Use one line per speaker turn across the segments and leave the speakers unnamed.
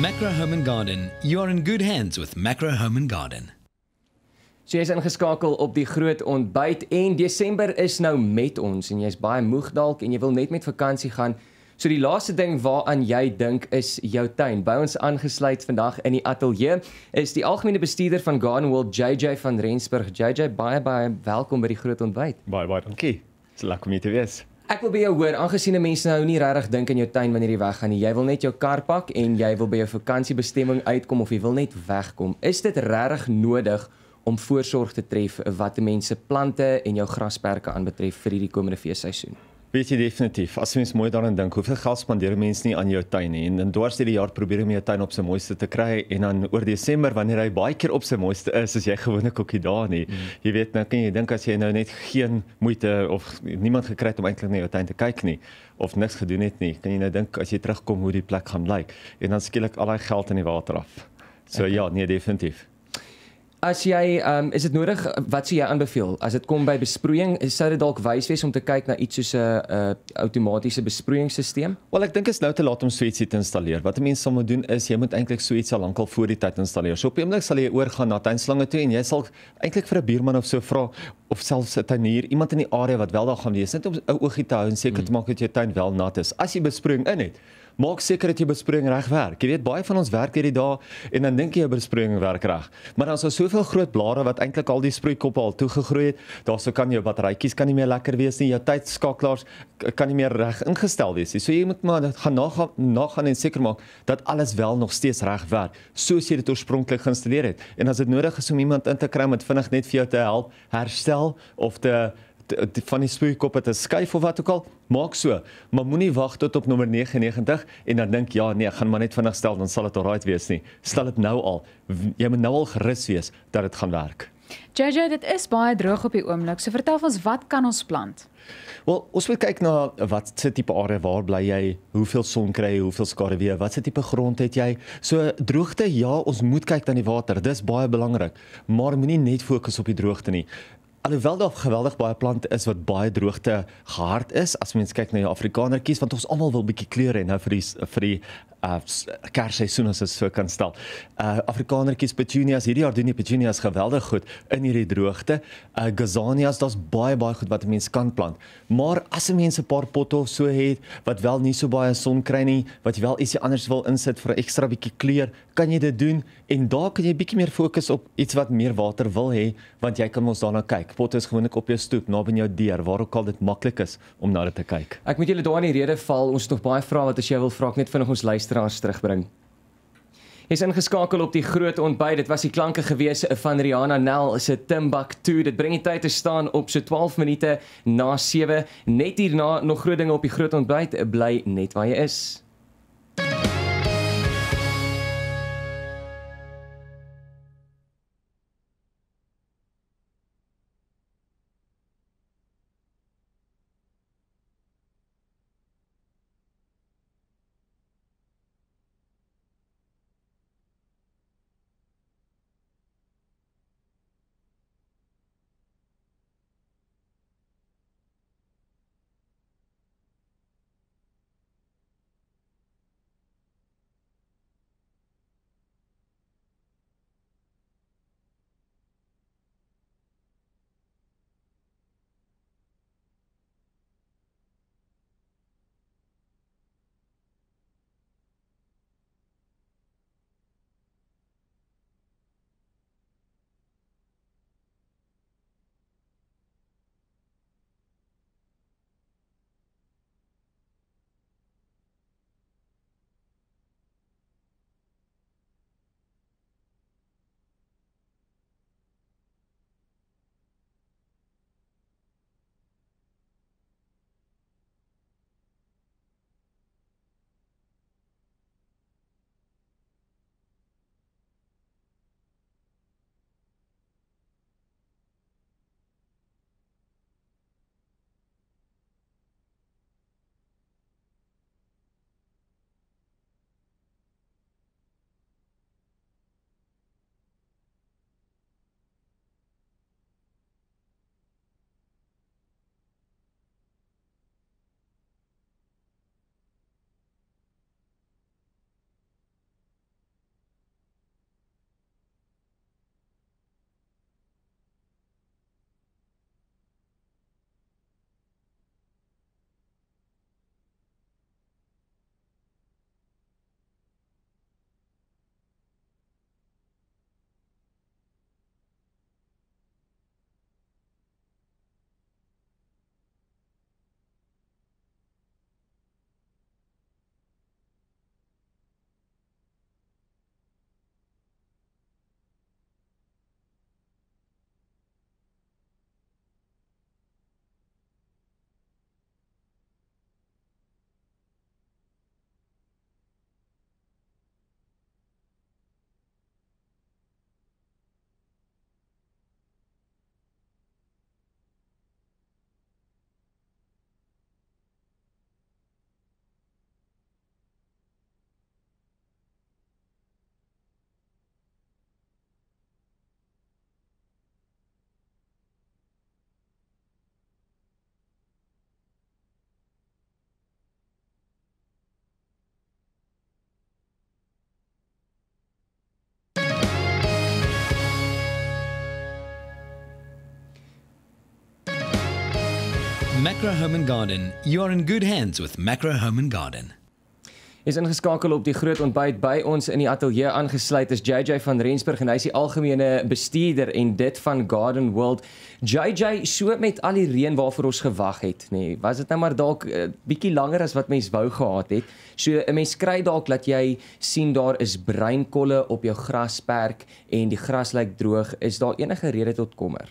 Macro Home and Garden. You are in good hands with Macro Home and Garden. So jy is ingeskakel op die groot ontbyt en Desember is nou met ons en jy's baie moeg dalk en jy wil net met vakansie gaan. So die laaste ding waaraan jy dink is jou tuin. By ons aangesluit vandag in die ateljee is die algemene bestuurder van Garden World JJ van Rensburg. JJ baie baie welkom by die groot ontbyt. Baie baie dankie.
Dis lekker om jy te wees.
Ek wil by jou hoor, aangesien mense nou nie regtig dink aan jou tuin wanneer jy weggaan nie. Jy wil net jou kar pak en jy wil by jou vakansiebestemming uitkom of jy wil net wegkom. Is dit regtig nodig om voorsorg te tref wat mense plante en jou grasperke aanbetref vir hierdie
komende feesseisoen? Weet jy definitief, as jy mooi daaraan dink, hoeveel geld spandeer mense nie aan jou tuin nie. En in dwarsdeur die jaar probeer om jou tuin op sy mooiste te kry en dan oor Desember wanneer hy baie keer op sy mooiste is, as jy gewoonlik ookie daar nie. Mm. Jy weet nou kan jy dink as jy nou net geen moeite of niemand gekry het om eintlik na jou tuin te kyk nie of niks gedoen het nie, kan jy nou dink as jy terugkom hoe die plek gaan lyk en dan skielik al daai geld in die water af. So okay. ja, nee definitief.
As jy ehm um, is dit nodig eh, wat sou jy aanbeveel as dit kom by besproeiing sou dit dalk wys wees om te
kyk na iets soos 'n uh, eh, 'n uh, eh, outomatiese besproeiingsisteem? Wel ek dink is nou te laat om suits te installeer. Wat 'n mens sal moet doen is jy moet eintlik suits al lankal voor die tyd installeer. So op 'n oomblik sal jy oorgaan na tuinslange toe en jy sal eintlik vir 'n buurman of so vra of selfs 'n tuinier, iemand in die area wat wel daar gaan wees net om 'n oogie te hou en seker hmm. te maak dat jou tuin wel nat is as jy besproeiing in het maak seker dat jy besproeiing reg werk. Jy weet baie van ons werk hierdie dae en dan dink jy jou besproeiing werk reg. Maar dan is daar soveel groot blare wat eintlik al die sproeikoppe al toegegroei het. Daarso kan jou batterytjies kan nie meer lekker wees nie. Jou tydskakelaars kan nie meer reg ingestel wees nie. So jy moet maar gaan nagaan nagaan en seker maak dat alles wel nog steeds reg werk soos jy dit oorspronklik geïnstalleer het. En as dit nodig is om iemand in te kry om dit vinnig net vir jou te help herstel of te van die spoeikoppe te skuif of wat ook al, maak so. Maar moenie wag tot op nommer 99 en dan dink ja, nee, gaan maar net vinnig stel, dan sal dit al right wees nie. Stel dit nou al. Jy moet nou al gerus wees dat dit gaan werk.
JJ, dit is baie droog op die oomblik. So vertel ons wat kan ons plant?
Wel, ons moet kyk na wat se tipe area waar bly jy, hoeveel son kry jy, hoeveel skaduwee, wat se tipe grond het jy? So droogte, ja, ons moet kyk na die water. Dis baie belangrik. Maar moenie net fokus op die droogte nie. Alhoewel daar geweldig baie plante is wat baie droogte gehard is, as mens kyk na die Afrikanertjies want ons almal wil bietjie kleur hê nou vir die vir die uh kersseisoen as dit so kan stel. Uh Afrikanertjies petunias hierdie jaar doen die petunias geweldig goed in hierdie droogte. Uh gazanias, daar's baie baie goed wat 'n mens kan plant. Maar as 'n mens 'n paar potte of so het wat wel nie so baie son kry nie, wat jy wel ietsie anders wil insit vir 'n ekstra bietjie kleur, kan jy dit doen en daar kan jy bietjie meer fokus op iets wat meer water wil hê want jy kan mos daarna kyk. Potte is gewoonlik op jou stoep naby jou deur waar ook al dit maklik is om na dit te kyk. Ek moet julle daar in die rede val. Ons het nog baie vrae wat as jy wil vra ek net vinnig ons
luisteraars terugbring. Hy's ingeskakel op die groot ontbyt. Dit was die klanke gewees van Rihanna Nel se Timbuktu. Dit bring die tyd te staan op so 12 minute na 7. Net hierna nog groot dinge op die groot ontbyt. Bly net waar jy is. Macro Home and Garden. You are in good hands with Macro Home and Garden. Is ingeskakel op die groot ontbyt by ons in die ateljee aangesluit is JJ van Rensburg en hy is die algemene bestuurder en dit van Garden World. JJ, so met al die reën waarvoor ons gewag het, nê. Nee, was dit nou maar dalk 'n uh, eh, bietjie langer as wat mens wou gehad het. So 'n eh, mens kry dalk dat jy sien daar is breinkolle op jou grasperk en die gras lyk droog. Is
daar enige rede tot kommer?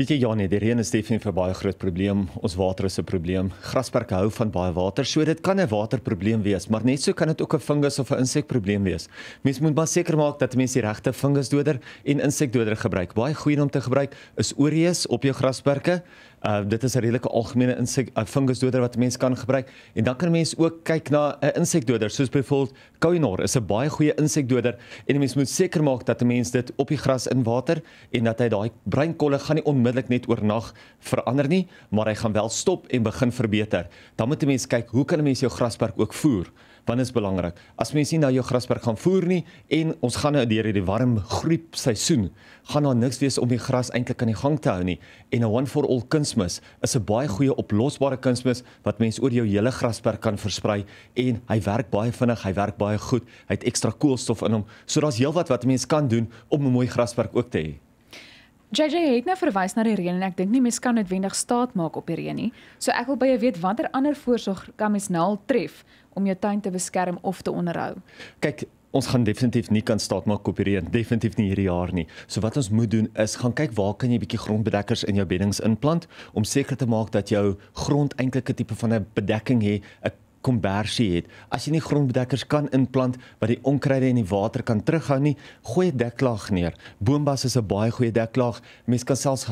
Weet jy Janie, die reën is definitief vir baie groot probleem. Ons water is 'n probleem. Grasperke hou van baie water, so dit kan 'n waterprobleem wees, maar net so kan dit ook 'n fungus of 'n insekprobleem wees. Mens moet maar seker maak dat mens die regte fungusdoder en insekdoder gebruik. Baie goed om te gebruik is Oreus op jou grasperke. Uh dit is 'n redelike algemene insek uh, fungusdoder wat mense kan gebruik en dan kan mense ook kyk na 'n insekdoder soos byvoorbeeld Kainor is 'n baie goeie insekdoder en mense moet seker maak dat 'n mens dit op die gras in water en dat hy daai breinkolle gaan nie onmiddellik net oornag verander nie, maar hy gaan wel stop en begin verbeter. Dan moet 'n mens kyk hoe kan 'n mens jou graspark ook voer? wanneer is belangrik. As mense nie na jou grasberg gaan voer nie en ons gaan nou deur hierdie warm griep seisoen, gaan daar niks wees om die gras eintlik aan die gang te hou nie. En 'n one for all kunsmis is 'n baie goeie oplosbare kunsmis wat mense oor jou hele grasberg kan versprei en hy werk baie vinnig, hy werk baie goed. Hy het ekstra koolstof in hom. So daar's heelwat wat mense kan doen om 'n mooi grasberg ook te hê.
JJ het nou verwys na die reën en ek dink nie mense kan noodwendig staat maak op die reën nie. So ek wil baie weet watter ander voorsorg kan mens nou al tref om jou tuin te beskerm of te onderhou.
Kyk Ons gaan definitief nie kan staat maak op hierdie definitief nie hierdie jaar nie. So wat ons moet doen is gaan kyk waar kan jy bietjie grondbedekkers in jou beddings inplant om seker te maak dat jou grond eintlik 'n tipe van 'n bedekking het, 'n kombersie het. As jy nie grondbedekkers kan inplant wat die onkruide en die water kan terughou nie, gooi 'n deklaag neer. Boombas is 'n baie goeie deklaag. Mense kan selfs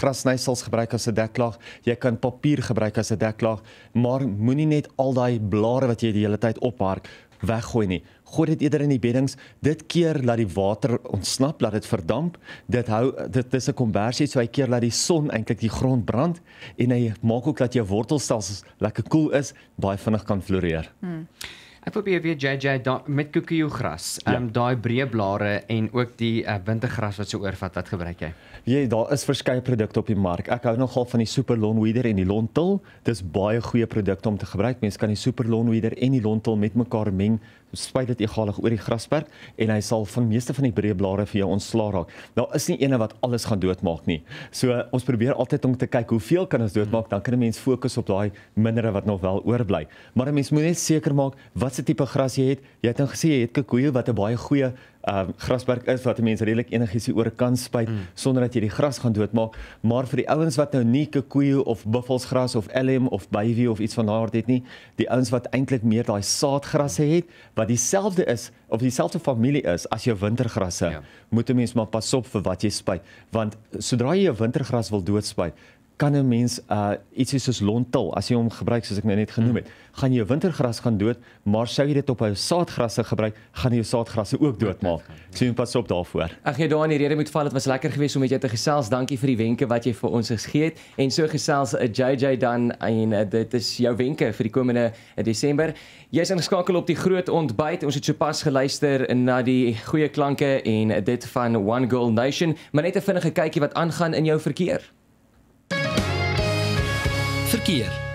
grasnysels gebruik as 'n deklaag. Jy kan papier gebruik as 'n deklaag, maar moenie net al daai blare wat jy die hele tyd ophark weggooi nie gooi dit eerder in die beddings. Dit keer dat die water ontsnap, laat dit verdamp. Dit hou dit is 'n konversie so hy keer dat die son eintlik die grond brand en hy maak ook dat jou wortelstelsels lekker koel cool is, baie vinnig kan floreer.
Hmm. Ek probeer weer JJ met kukuyu gras. Ja. Ehm um, ja. daai breë blare en ook die uh, wintergras wat so oorvat
wat gebruik jy? Jy, daar is verskeie produkte op die mark. Ek hou nogal van die Super Lawn Weeder en die Lawn Till. Dis baie goeie produkte om te gebruik. Mense kan die Super Lawn Weeder en die Lawn Till met mekaar meng spuit dit egalig oor die grasperk en hy sal van meeste van die breë blare vir jou ontsla raak. Daar is nie eene wat alles gaan doodmaak nie. So ons probeer altyd om te kyk hoeveel kan ons doodmaak, dan kan 'n mens fokus op daai mindere wat nog wel oorbly. Maar 'n mens moet net seker maak wat se tipe gras jy het. Jy het nou gesê jy het kikoeie wat 'n baie goeie um, ehm, grasberg is wat mense redelik enigiesie oor kan spuit mm. sonder dat jy die gras gaan doodmaak, maar vir die ouens wat nou nie kekoeie of buffelsgras of elm of baby of iets van daardie het nie, die ouens wat eintlik meer daai saadgrasse het wat dieselfde is of dieselfde familie is as jou wintergrasse, ja. moet 'n mens maar pas op vir wat jy spuit, want sodra jy jou wintergras wil doodspuit, kan 'n mens uh ietsie soos lontel as jy hom gebruik soos ek nou net genoem mm. het, gaan jou wintergras gaan dood, maar sou jy dit op 'n saadgrasse gebruik, gaan jou saadgrasse ook doodmaak. Ja. So jy pas op daarvoor.
Ag jy daar in die rede moet val, dit was lekker geweest om met jou te gesels. Dankie vir die wenke wat jy vir ons gegee het en so gesels 'n eh, JJ dan en eh, dit is jou wenke vir die komende eh, Desember. Jy's ingeskakel op die groot ontbyt. Ons het sopas geluister na die goeie klanke en dit van One Girl Nation, maar net 'n vinnige kykie wat aangaan in jou verkeer. Here.